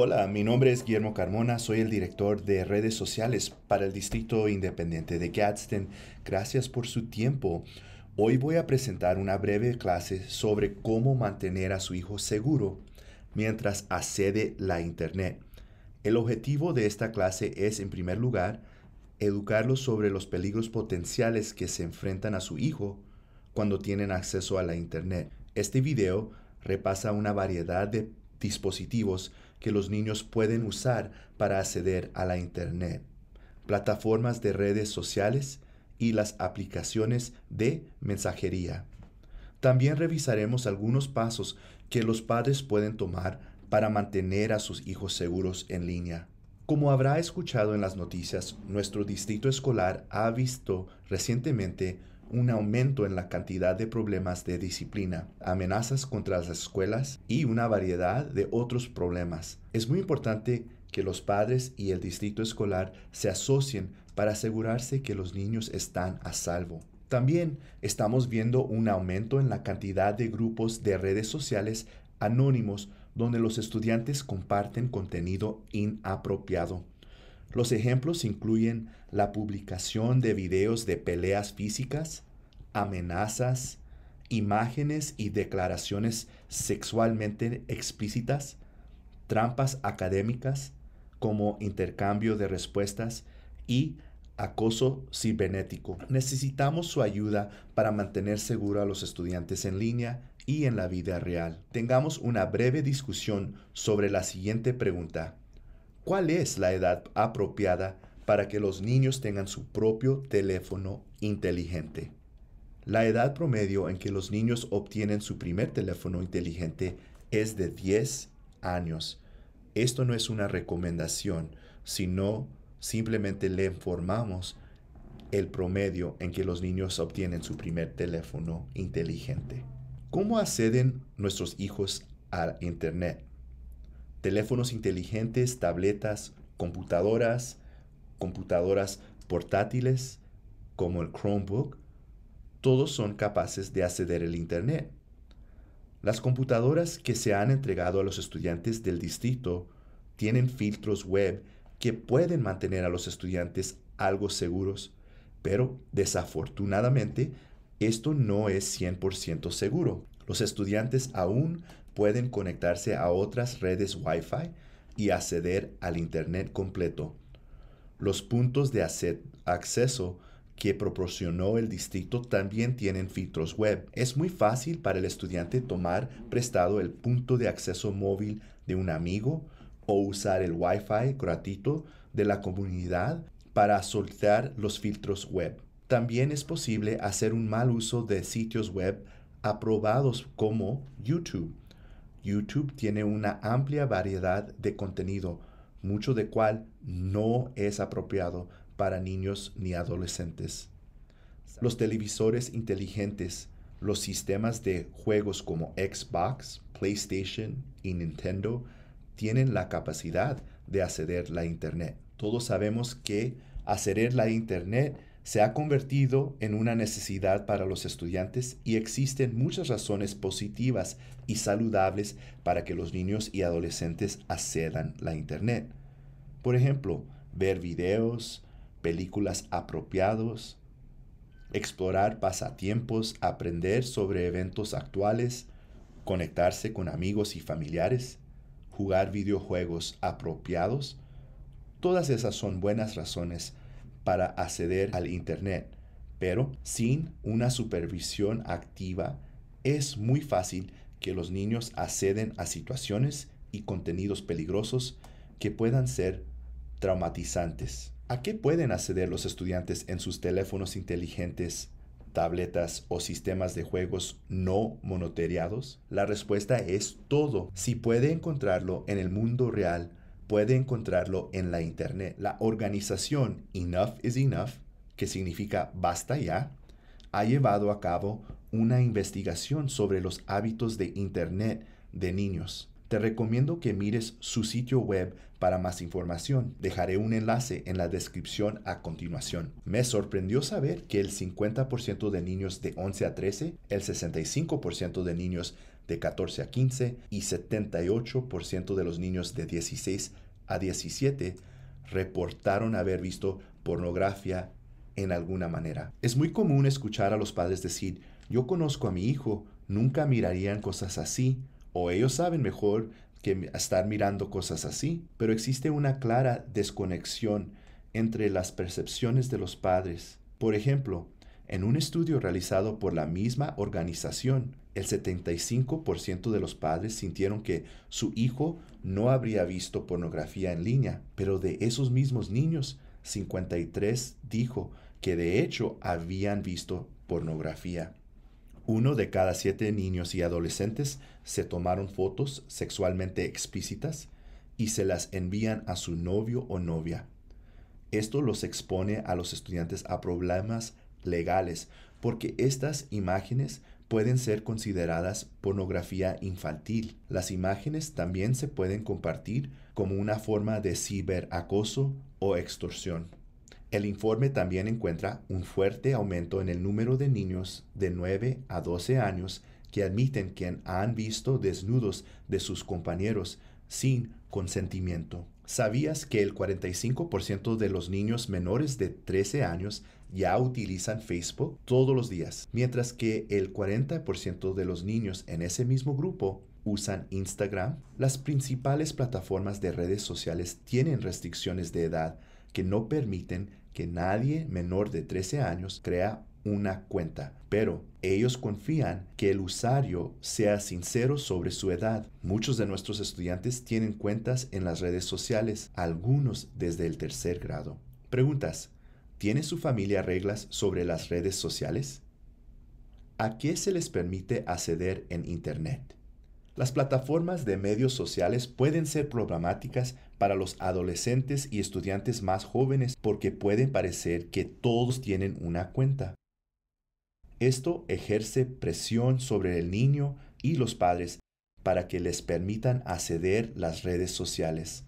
Hola, mi nombre es Guillermo Carmona, soy el director de redes sociales para el Distrito Independiente de Gadsden. Gracias por su tiempo. Hoy voy a presentar una breve clase sobre cómo mantener a su hijo seguro mientras accede la Internet. El objetivo de esta clase es, en primer lugar, educarlos sobre los peligros potenciales que se enfrentan a su hijo cuando tienen acceso a la Internet. Este video repasa una variedad de dispositivos que los niños pueden usar para acceder a la Internet, plataformas de redes sociales y las aplicaciones de mensajería. También revisaremos algunos pasos que los padres pueden tomar para mantener a sus hijos seguros en línea. Como habrá escuchado en las noticias, nuestro distrito escolar ha visto recientemente un aumento en la cantidad de problemas de disciplina, amenazas contra las escuelas y una variedad de otros problemas. Es muy importante que los padres y el distrito escolar se asocien para asegurarse que los niños están a salvo. También estamos viendo un aumento en la cantidad de grupos de redes sociales anónimos donde los estudiantes comparten contenido inapropiado. Los ejemplos incluyen la publicación de videos de peleas físicas, amenazas, imágenes y declaraciones sexualmente explícitas, trampas académicas como intercambio de respuestas y acoso cibernético. Necesitamos su ayuda para mantener seguro a los estudiantes en línea y en la vida real. Tengamos una breve discusión sobre la siguiente pregunta. ¿Cuál es la edad apropiada para que los niños tengan su propio teléfono inteligente? La edad promedio en que los niños obtienen su primer teléfono inteligente es de 10 años. Esto no es una recomendación, sino simplemente le informamos el promedio en que los niños obtienen su primer teléfono inteligente. ¿Cómo acceden nuestros hijos al Internet? teléfonos inteligentes, tabletas, computadoras, computadoras portátiles como el Chromebook, todos son capaces de acceder al Internet. Las computadoras que se han entregado a los estudiantes del distrito tienen filtros web que pueden mantener a los estudiantes algo seguros, pero desafortunadamente esto no es 100% seguro. Los estudiantes aún pueden conectarse a otras redes Wi-Fi y acceder al Internet completo. Los puntos de acceso que proporcionó el distrito también tienen filtros web. Es muy fácil para el estudiante tomar prestado el punto de acceso móvil de un amigo o usar el Wi-Fi gratuito de la comunidad para soltar los filtros web. También es posible hacer un mal uso de sitios web aprobados como YouTube YouTube tiene una amplia variedad de contenido, mucho de cual no es apropiado para niños ni adolescentes. Los televisores inteligentes, los sistemas de juegos como Xbox, PlayStation y Nintendo tienen la capacidad de acceder a la Internet. Todos sabemos que acceder a la Internet se ha convertido en una necesidad para los estudiantes y existen muchas razones positivas y saludables para que los niños y adolescentes accedan a la Internet. Por ejemplo, ver videos, películas apropiados, explorar pasatiempos, aprender sobre eventos actuales, conectarse con amigos y familiares, jugar videojuegos apropiados. Todas esas son buenas razones para acceder al Internet, pero sin una supervisión activa es muy fácil que los niños acceden a situaciones y contenidos peligrosos que puedan ser traumatizantes. ¿A qué pueden acceder los estudiantes en sus teléfonos inteligentes, tabletas o sistemas de juegos no monoteriados? La respuesta es todo. Si puede encontrarlo en el mundo real, puede encontrarlo en la internet. La organización Enough is Enough, que significa basta ya, ha llevado a cabo una investigación sobre los hábitos de internet de niños. Te recomiendo que mires su sitio web para más información. Dejaré un enlace en la descripción a continuación. Me sorprendió saber que el 50% de niños de 11 a 13, el 65% de niños de 14 a 15 y 78% de los niños de 16 a 17 reportaron haber visto pornografía en alguna manera. Es muy común escuchar a los padres decir, yo conozco a mi hijo, nunca mirarían cosas así, o ellos saben mejor que estar mirando cosas así, pero existe una clara desconexión entre las percepciones de los padres. Por ejemplo, en un estudio realizado por la misma organización, el 75% de los padres sintieron que su hijo no habría visto pornografía en línea, pero de esos mismos niños, 53 dijo que de hecho habían visto pornografía. Uno de cada siete niños y adolescentes se tomaron fotos sexualmente explícitas y se las envían a su novio o novia. Esto los expone a los estudiantes a problemas legales porque estas imágenes pueden ser consideradas pornografía infantil. Las imágenes también se pueden compartir como una forma de ciberacoso o extorsión. El informe también encuentra un fuerte aumento en el número de niños de 9 a 12 años que admiten que han visto desnudos de sus compañeros sin consentimiento. ¿Sabías que el 45% de los niños menores de 13 años ya utilizan Facebook todos los días, mientras que el 40% de los niños en ese mismo grupo usan Instagram. Las principales plataformas de redes sociales tienen restricciones de edad que no permiten que nadie menor de 13 años crea una cuenta, pero ellos confían que el usuario sea sincero sobre su edad. Muchos de nuestros estudiantes tienen cuentas en las redes sociales, algunos desde el tercer grado. Preguntas. ¿Tiene su familia reglas sobre las redes sociales? ¿A qué se les permite acceder en Internet? Las plataformas de medios sociales pueden ser problemáticas para los adolescentes y estudiantes más jóvenes porque puede parecer que todos tienen una cuenta. Esto ejerce presión sobre el niño y los padres para que les permitan acceder las redes sociales.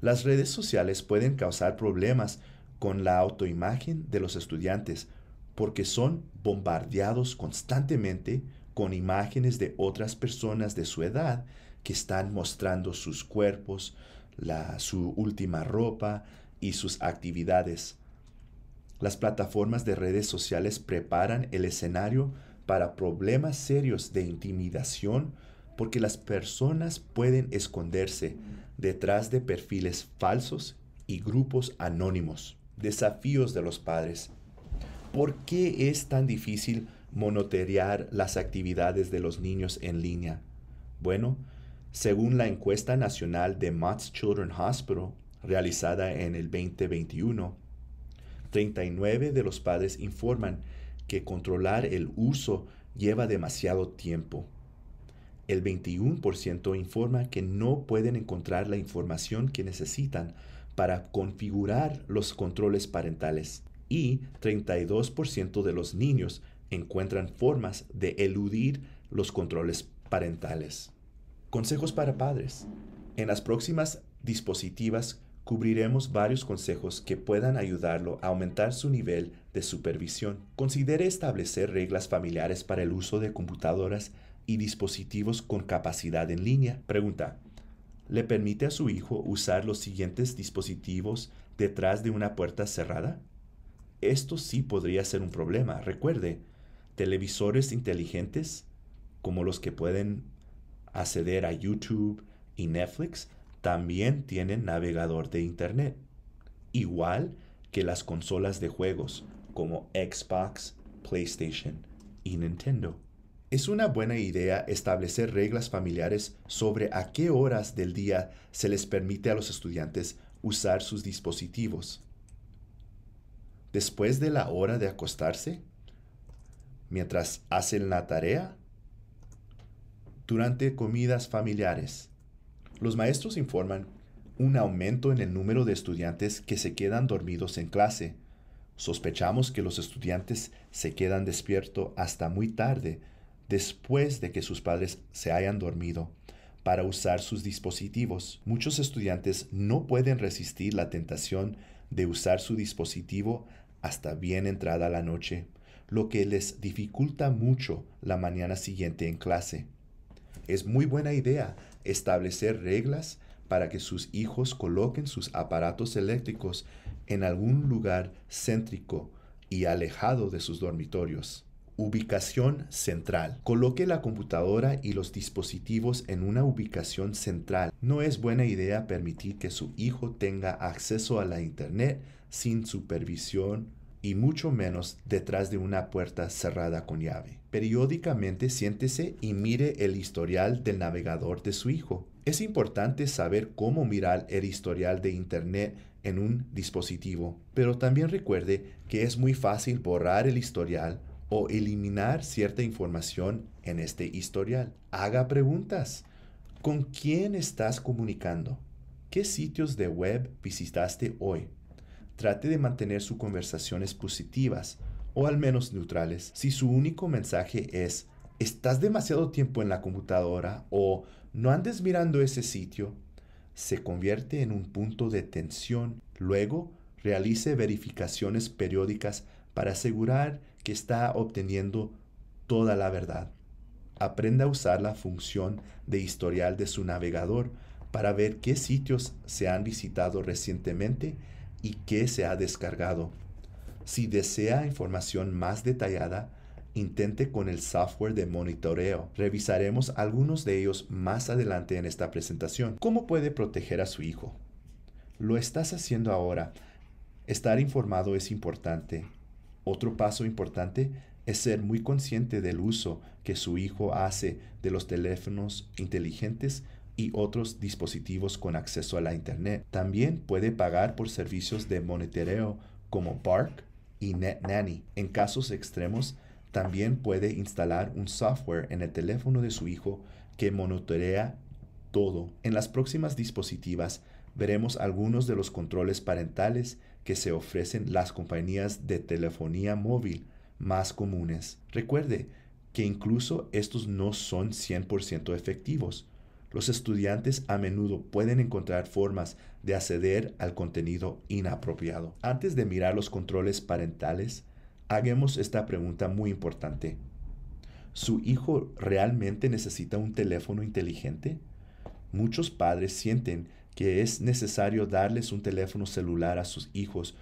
Las redes sociales pueden causar problemas con la autoimagen de los estudiantes porque son bombardeados constantemente con imágenes de otras personas de su edad que están mostrando sus cuerpos, su última ropa y sus actividades. Las plataformas de redes sociales preparan el escenario para problemas serios de intimidación porque las personas pueden esconderse detrás de perfiles falsos y grupos anónimos desafíos de los padres. ¿Por qué es tan difícil monitorear las actividades de los niños en línea? Bueno, según la encuesta nacional de Mott's Children's Hospital, realizada en el 2021, 39 de los padres informan que controlar el uso lleva demasiado tiempo. El 21% informa que no pueden encontrar la información que necesitan para configurar los controles parentales y 32% de los niños encuentran formas de eludir los controles parentales. Consejos para padres. En las próximas dispositivas cubriremos varios consejos que puedan ayudarlo a aumentar su nivel de supervisión. Considere establecer reglas familiares para el uso de computadoras y dispositivos con capacidad en línea. Pregunta, le permite a su hijo usar los siguientes dispositivos detrás de una puerta cerrada? Esto sí podría ser un problema. Recuerde, televisores inteligentes, como los que pueden acceder a YouTube y Netflix, también tienen navegador de Internet, igual que las consolas de juegos como Xbox, PlayStation y Nintendo. Es una buena idea establecer reglas familiares sobre a qué horas del día se les permite a los estudiantes usar sus dispositivos. Después de la hora de acostarse, mientras hacen la tarea, durante comidas familiares, los maestros informan un aumento en el número de estudiantes que se quedan dormidos en clase. Sospechamos que los estudiantes se quedan despiertos hasta muy tarde después de que sus padres se hayan dormido para usar sus dispositivos. Muchos estudiantes no pueden resistir la tentación de usar su dispositivo hasta bien entrada la noche, lo que les dificulta mucho la mañana siguiente en clase. Es muy buena idea establecer reglas para que sus hijos coloquen sus aparatos eléctricos en algún lugar céntrico y alejado de sus dormitorios. Ubicación central. Coloque la computadora y los dispositivos en una ubicación central. No es buena idea permitir que su hijo tenga acceso a la Internet sin supervisión y mucho menos detrás de una puerta cerrada con llave. Periódicamente siéntese y mire el historial del navegador de su hijo. Es importante saber cómo mirar el historial de Internet en un dispositivo, pero también recuerde que es muy fácil borrar el historial o eliminar cierta información en este historial. Haga preguntas. ¿Con quién estás comunicando? ¿Qué sitios de web visitaste hoy? Trate de mantener sus conversaciones positivas o al menos neutrales si su único mensaje es estás demasiado tiempo en la computadora o no andes mirando ese sitio, se convierte en un punto de tensión. Luego, realice verificaciones periódicas para asegurar que está obteniendo toda la verdad. Aprenda a usar la función de historial de su navegador para ver qué sitios se han visitado recientemente y qué se ha descargado. Si desea información más detallada, intente con el software de monitoreo. Revisaremos algunos de ellos más adelante en esta presentación. ¿Cómo puede proteger a su hijo? Lo estás haciendo ahora. Estar informado es importante otro paso importante es ser muy consciente del uso que su hijo hace de los teléfonos inteligentes y otros dispositivos con acceso a la Internet. También puede pagar por servicios de monitoreo como Bark y Nanny. En casos extremos, también puede instalar un software en el teléfono de su hijo que monitorea todo. En las próximas dispositivas veremos algunos de los controles parentales que se ofrecen las compañías de telefonía móvil más comunes. Recuerde que incluso estos no son 100% efectivos. Los estudiantes a menudo pueden encontrar formas de acceder al contenido inapropiado. Antes de mirar los controles parentales, hagamos esta pregunta muy importante. ¿Su hijo realmente necesita un teléfono inteligente? Muchos padres sienten que es necesario darles un teléfono celular a sus hijos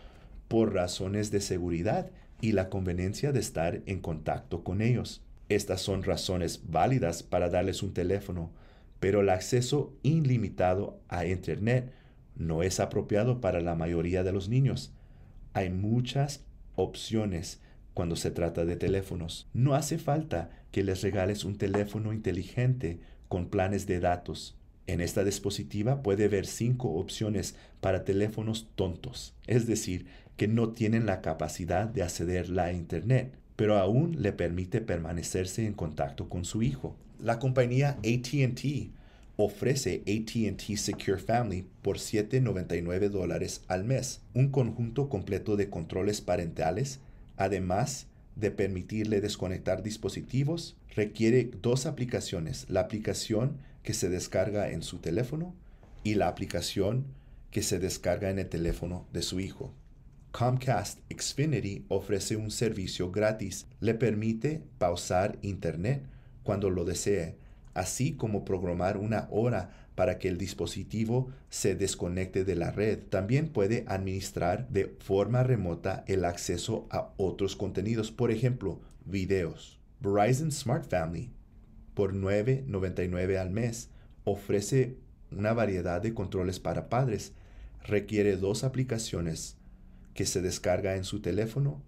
por razones de seguridad y la conveniencia de estar en contacto con ellos. Estas son razones válidas para darles un teléfono, pero el acceso ilimitado a Internet no es apropiado para la mayoría de los niños. Hay muchas opciones cuando se trata de teléfonos. No hace falta que les regales un teléfono inteligente con planes de datos. En esta dispositiva puede ver cinco opciones para teléfonos tontos, es decir, que no tienen la capacidad de acceder a Internet, pero aún le permite permanecerse en contacto con su hijo. La compañía ATT ofrece ATT Secure Family por $7,99 dólares al mes, un conjunto completo de controles parentales, además de permitirle desconectar dispositivos, requiere dos aplicaciones, la aplicación que se descarga en su teléfono y la aplicación que se descarga en el teléfono de su hijo. Comcast Xfinity ofrece un servicio gratis. Le permite pausar Internet cuando lo desee, así como programar una hora para que el dispositivo se desconecte de la red. También puede administrar de forma remota el acceso a otros contenidos, por ejemplo, videos. Verizon Smart Family por 9,99 al mes. Ofrece una variedad de controles para padres. Requiere dos aplicaciones que se descarga en su teléfono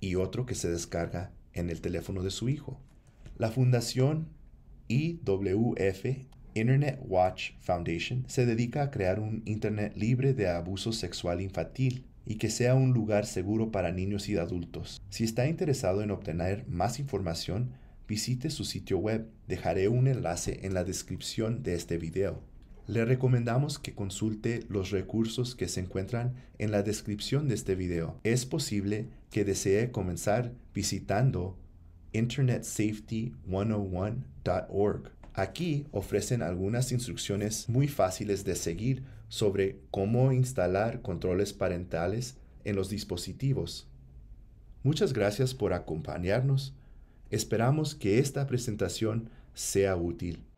y otro que se descarga en el teléfono de su hijo. La fundación IWF Internet Watch Foundation se dedica a crear un Internet libre de abuso sexual infantil y que sea un lugar seguro para niños y adultos. Si está interesado en obtener más información, visite su sitio web. Dejaré un enlace en la descripción de este video. Le recomendamos que consulte los recursos que se encuentran en la descripción de este video. Es posible que desee comenzar visitando internetsafety101.org. Aquí ofrecen algunas instrucciones muy fáciles de seguir sobre cómo instalar controles parentales en los dispositivos. Muchas gracias por acompañarnos Esperamos que esta presentación sea útil.